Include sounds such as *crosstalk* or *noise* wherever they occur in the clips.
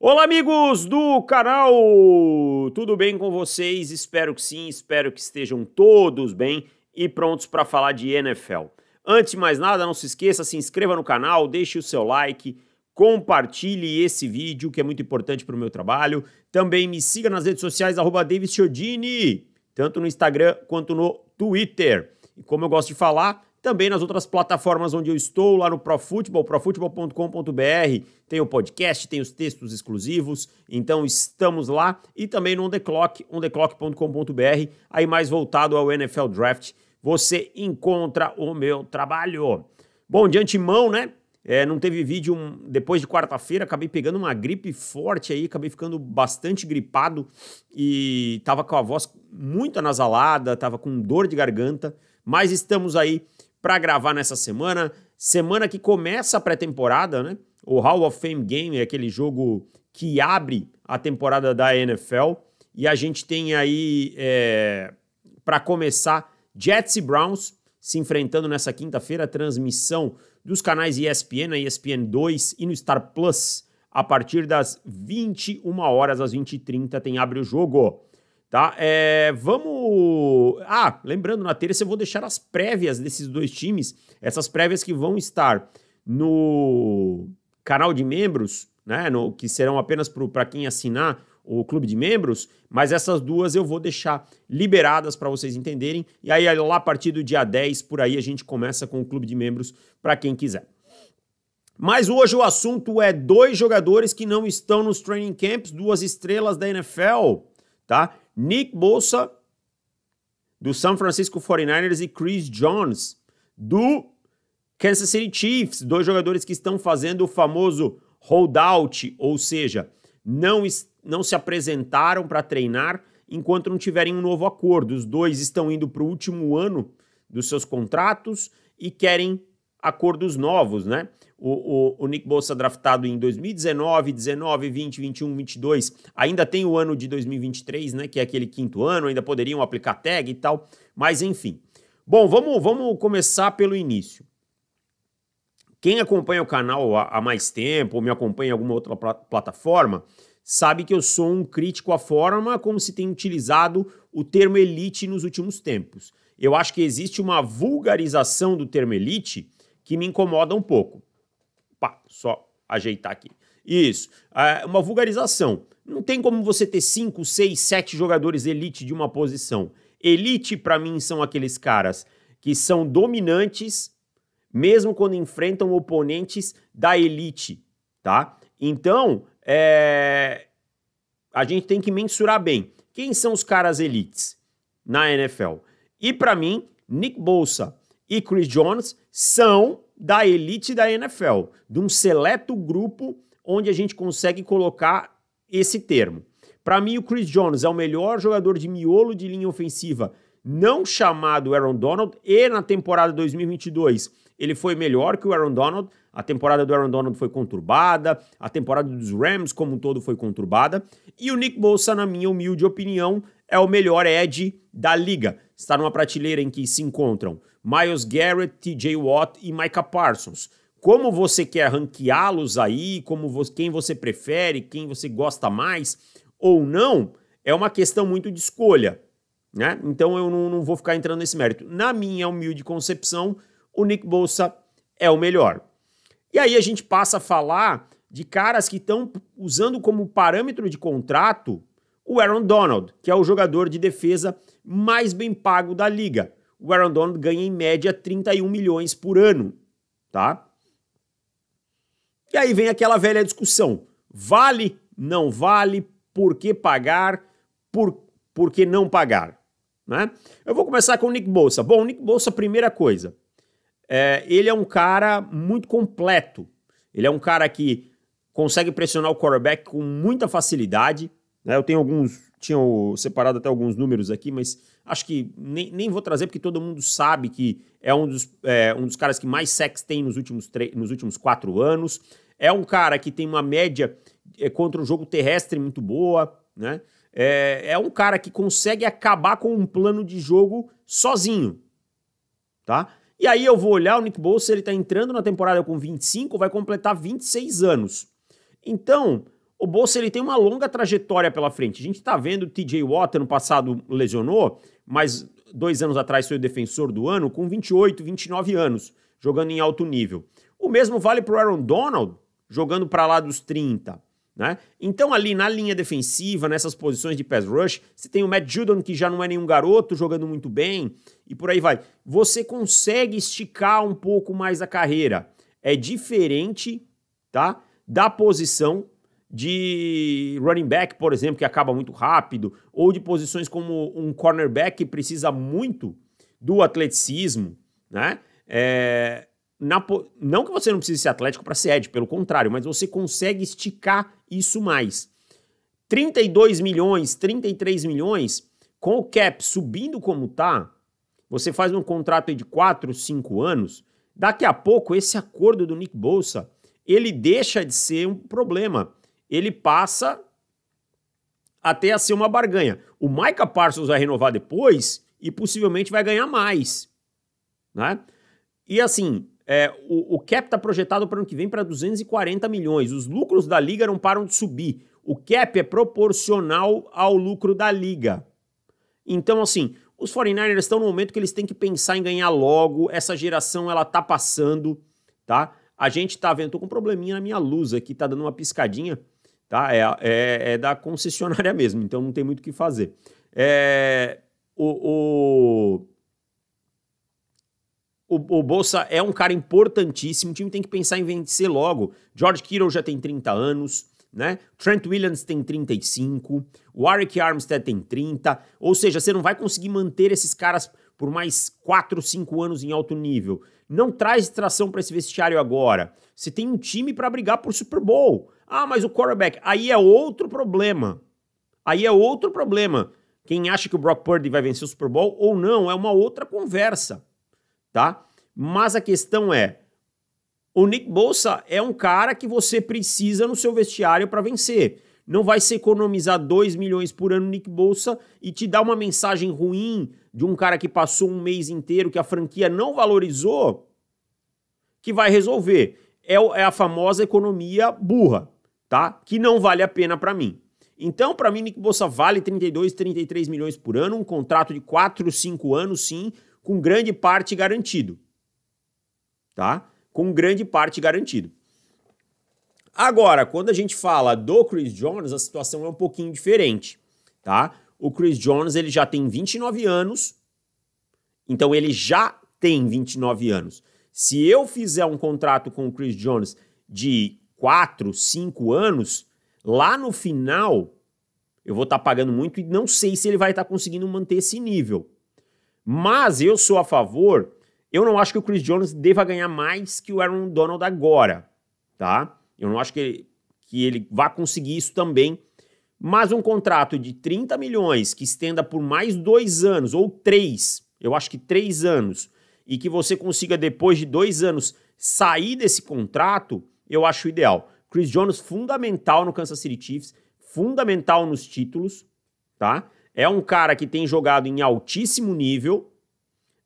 Olá, amigos do canal! Tudo bem com vocês? Espero que sim, espero que estejam todos bem e prontos para falar de NFL. Antes de mais nada, não se esqueça, se inscreva no canal, deixe o seu like, compartilhe esse vídeo que é muito importante para o meu trabalho. Também me siga nas redes sociais, arroba tanto no Instagram quanto no Twitter. E como eu gosto de falar, também nas outras plataformas onde eu estou, lá no ProFootball, ProFootball.com.br tem o podcast, tem os textos exclusivos, então estamos lá, e também no On The Clock, ontheclock.com.br, aí mais voltado ao NFL Draft, você encontra o meu trabalho. Bom, de antemão, né, é, não teve vídeo um, depois de quarta-feira, acabei pegando uma gripe forte aí, acabei ficando bastante gripado e tava com a voz muito anasalada, tava com dor de garganta, mas estamos aí para gravar nessa semana. Semana que começa a pré-temporada, né? O Hall of Fame Game é aquele jogo que abre a temporada da NFL. E a gente tem aí, é, para começar, Jets e Browns se enfrentando nessa quinta-feira. Transmissão dos canais ESPN, né? ESPN 2 e no Star Plus. A partir das 21 horas às 20h30 tem Abre o Jogo. Tá? É, vamos. Ah, lembrando, na terça eu vou deixar as prévias desses dois times, essas prévias que vão estar no canal de membros, né? No, que serão apenas para quem assinar o clube de membros, mas essas duas eu vou deixar liberadas para vocês entenderem. E aí, lá a partir do dia 10, por aí, a gente começa com o clube de membros para quem quiser. Mas hoje o assunto é dois jogadores que não estão nos training camps, duas estrelas da NFL, tá? Nick Bolsa, do San Francisco 49ers, e Chris Jones, do Kansas City Chiefs, dois jogadores que estão fazendo o famoso holdout, ou seja, não, não se apresentaram para treinar enquanto não tiverem um novo acordo. Os dois estão indo para o último ano dos seus contratos e querem acordos novos, né? O, o, o, Nick Bolsa draftado em 2019, 19, 20, 21, 22, ainda tem o ano de 2023, né, que é aquele quinto ano, ainda poderiam aplicar tag e tal, mas enfim. Bom, vamos, vamos começar pelo início. Quem acompanha o canal há, há mais tempo, ou me acompanha em alguma outra plataforma, sabe que eu sou um crítico à forma como se tem utilizado o termo elite nos últimos tempos. Eu acho que existe uma vulgarização do termo elite que me incomoda um pouco. Pá, só ajeitar aqui. Isso. É uma vulgarização. Não tem como você ter 5, 6, 7 jogadores elite de uma posição. Elite, para mim, são aqueles caras que são dominantes, mesmo quando enfrentam oponentes da elite, tá? Então, é... a gente tem que mensurar bem. Quem são os caras elites na NFL? E para mim, Nick Bolsa, e Chris Jones são da elite da NFL, de um seleto grupo onde a gente consegue colocar esse termo. Para mim, o Chris Jones é o melhor jogador de miolo de linha ofensiva não chamado Aaron Donald e na temporada 2022 ele foi melhor que o Aaron Donald. A temporada do Aaron Donald foi conturbada, a temporada dos Rams como um todo foi conturbada. E o Nick Bolsa, na minha humilde opinião, é o melhor edge da liga. Está numa prateleira em que se encontram Miles Garrett, TJ Watt e Micah Parsons. Como você quer ranqueá-los aí, como quem você prefere, quem você gosta mais ou não, é uma questão muito de escolha. Né? Então eu não, não vou ficar entrando nesse mérito. Na minha humilde concepção, o Nick Bolsa é o melhor. E aí a gente passa a falar de caras que estão usando como parâmetro de contrato o Aaron Donald, que é o jogador de defesa mais bem pago da liga. O Aaron Donald ganha em média 31 milhões por ano, tá? E aí vem aquela velha discussão: vale, não vale, por que pagar, por, por que não pagar? Né? Eu vou começar com o Nick Bolsa. Bom, o Nick Bolsa, primeira coisa, é, ele é um cara muito completo. Ele é um cara que consegue pressionar o quarterback com muita facilidade. Né? Eu tenho alguns, tinha separado até alguns números aqui, mas acho que nem, nem vou trazer porque todo mundo sabe que é um dos, é, um dos caras que mais sex tem nos últimos, nos últimos quatro anos. É um cara que tem uma média é, contra o jogo terrestre muito boa, né? É, é um cara que consegue acabar com um plano de jogo sozinho, tá? E aí eu vou olhar o Nick Bolsa, ele está entrando na temporada com 25, vai completar 26 anos. Então, o Bolsa ele tem uma longa trajetória pela frente. A gente está vendo o TJ Watt no passado lesionou, mas dois anos atrás foi o defensor do ano com 28, 29 anos, jogando em alto nível. O mesmo vale para Aaron Donald, jogando para lá dos 30. Né? Então, ali na linha defensiva, nessas posições de pass rush, você tem o Matt Judon, que já não é nenhum garoto, jogando muito bem, e por aí vai. Você consegue esticar um pouco mais a carreira. É diferente tá, da posição de running back, por exemplo, que acaba muito rápido, ou de posições como um cornerback que precisa muito do atleticismo. Né? É, na, não que você não precise ser atlético para ser Ed, pelo contrário, mas você consegue esticar isso mais. 32 milhões, 33 milhões, com o cap subindo como tá, você faz um contrato de 4, 5 anos, daqui a pouco esse acordo do Nick Bolsa, ele deixa de ser um problema. Ele passa até a ser uma barganha. O Micah Parsons vai renovar depois e possivelmente vai ganhar mais, né? E assim, é, o, o cap está projetado para o ano que vem para 240 milhões. Os lucros da liga não param de subir. O cap é proporcional ao lucro da liga. Então, assim, os 49ers estão no momento que eles têm que pensar em ganhar logo. Essa geração ela tá passando, tá? A gente tá vendo, tô com um probleminha na minha luz aqui, tá dando uma piscadinha, tá? É, é, é da concessionária *laughs* mesmo, então não tem muito o que fazer. É, o, o o, o, Bolsa é um cara importantíssimo, o time tem que pensar em vencer logo. George Kittle já tem 30 anos, né? Trent Williams tem 35, o Warwick Armstead tem 30, ou seja, você não vai conseguir manter esses caras por mais 4, 5 anos em alto nível. Não traz distração para esse vestiário agora. Você tem um time para brigar por Super Bowl. Ah, mas o quarterback, aí é outro problema. Aí é outro problema. Quem acha que o Brock Purdy vai vencer o Super Bowl ou não é uma outra conversa tá? Mas a questão é, o Nick Bolsa é um cara que você precisa no seu vestiário para vencer. Não vai se economizar 2 milhões por ano Nick Bolsa e te dar uma mensagem ruim de um cara que passou um mês inteiro que a franquia não valorizou, que vai resolver. É, é a famosa economia burra, tá? Que não vale a pena para mim. Então, para mim, Nick Bolsa vale 32, 33 milhões por ano, um contrato de 4, 5 anos, sim, com grande parte garantido. Tá? Com grande parte garantido. Agora, quando a gente fala do Chris Jones, a situação é um pouquinho diferente, tá? O Chris Jones, ele já tem 29 anos. Então ele já tem 29 anos. Se eu fizer um contrato com o Chris Jones de 4, 5 anos, lá no final eu vou estar tá pagando muito e não sei se ele vai estar tá conseguindo manter esse nível. Mas eu sou a favor, eu não acho que o Chris Jones deva ganhar mais que o Aaron Donald agora, tá? Eu não acho que ele, que ele vá conseguir isso também. Mas um contrato de 30 milhões que estenda por mais dois anos, ou três, eu acho que três anos, e que você consiga, depois de dois anos, sair desse contrato, eu acho ideal. Chris Jones, fundamental no Kansas City Chiefs, fundamental nos títulos, tá? É um cara que tem jogado em altíssimo nível,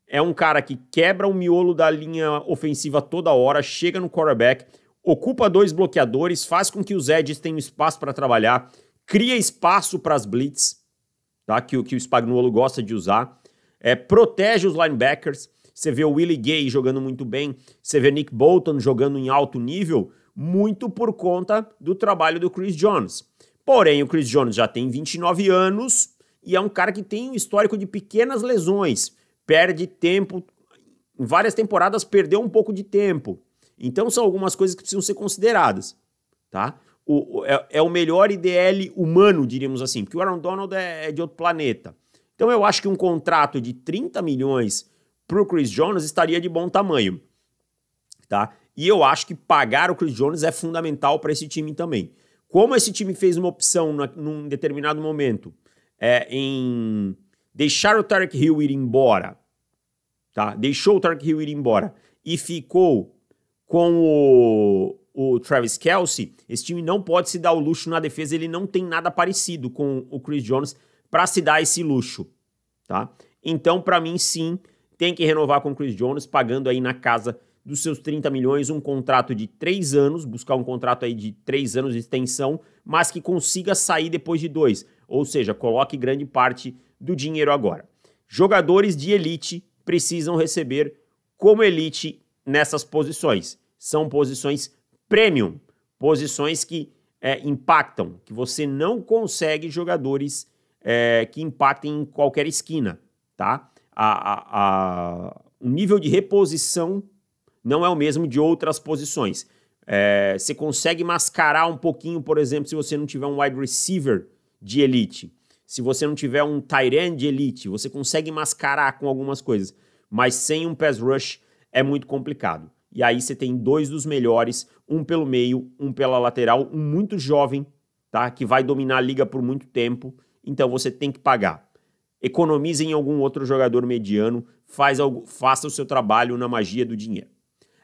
é um cara que quebra o miolo da linha ofensiva toda hora, chega no quarterback, ocupa dois bloqueadores, faz com que os edges tenham espaço para trabalhar, cria espaço para as blitz, tá? que, que o Spagnuolo gosta de usar, é, protege os linebackers. Você vê o Willie Gay jogando muito bem, você vê Nick Bolton jogando em alto nível, muito por conta do trabalho do Chris Jones. Porém, o Chris Jones já tem 29 anos, e é um cara que tem um histórico de pequenas lesões, perde tempo, em várias temporadas perdeu um pouco de tempo. Então são algumas coisas que precisam ser consideradas, tá? O, é, é, o melhor IDL humano, diríamos assim, porque o Aaron Donald é, é de outro planeta. Então eu acho que um contrato de 30 milhões para o Chris Jones estaria de bom tamanho, tá? E eu acho que pagar o Chris Jones é fundamental para esse time também. Como esse time fez uma opção na, num determinado momento é, em deixar o Tarek Hill ir embora, tá? Deixou o Tarek Hill ir embora e ficou com o, o Travis Kelsey, esse time não pode se dar o luxo na defesa, ele não tem nada parecido com o Chris Jones para se dar esse luxo, tá? Então, para mim, sim, tem que renovar com o Chris Jones, pagando aí na casa dos seus 30 milhões, um contrato de 3 anos, buscar um contrato aí de 3 anos de extensão, mas que consiga sair depois de dois ou seja, coloque grande parte do dinheiro agora. Jogadores de elite precisam receber como elite nessas posições. São posições premium, posições que é, impactam, que você não consegue jogadores é, que impactem em qualquer esquina, tá? A, a, a, o nível de reposição não é o mesmo de outras posições. É, você consegue mascarar um pouquinho, por exemplo, se você não tiver um wide receiver de elite, se você não tiver um tight end de elite, você consegue mascarar com algumas coisas, mas sem um pass rush é muito complicado. E aí você tem dois dos melhores, um pelo meio, um pela lateral, um muito jovem, tá? Que vai dominar a liga por muito tempo, então você tem que pagar. Economize em algum outro jogador mediano, faz algo, faça o seu trabalho na magia do dinheiro.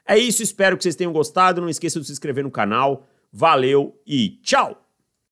É isso, espero que vocês tenham gostado. Não esqueça de se inscrever no canal. Valeu e tchau!